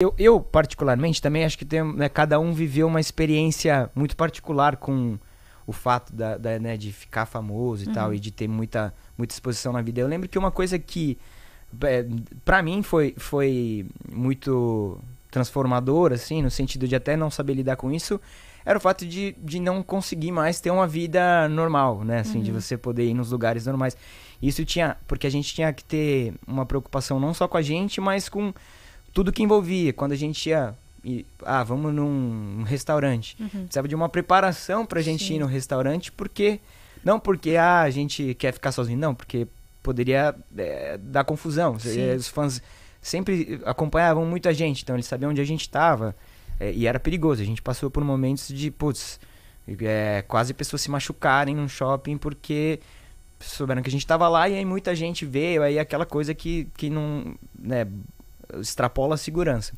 Eu, eu, particularmente, também acho que tem, né, cada um viveu uma experiência muito particular com o fato da, da né, de ficar famoso e uhum. tal, e de ter muita, muita exposição na vida. Eu lembro que uma coisa que, é, para mim, foi, foi muito transformador, assim, no sentido de até não saber lidar com isso, era o fato de, de não conseguir mais ter uma vida normal, né? Assim, uhum. de você poder ir nos lugares normais. Isso tinha... Porque a gente tinha que ter uma preocupação não só com a gente, mas com tudo que envolvia. Quando a gente ia. ah, vamos num restaurante. Uhum. Precisava de uma preparação pra gente Sim. ir no restaurante, porque. Não porque ah, a gente quer ficar sozinho, não, porque poderia é, dar confusão. Sim. Os fãs sempre acompanhavam muita gente, então eles sabiam onde a gente estava. É, e era perigoso. A gente passou por momentos de, putz, é, quase pessoas se machucarem num shopping porque souberam que a gente estava lá e aí muita gente veio, aí aquela coisa que, que não. Né, extrapola a segurança.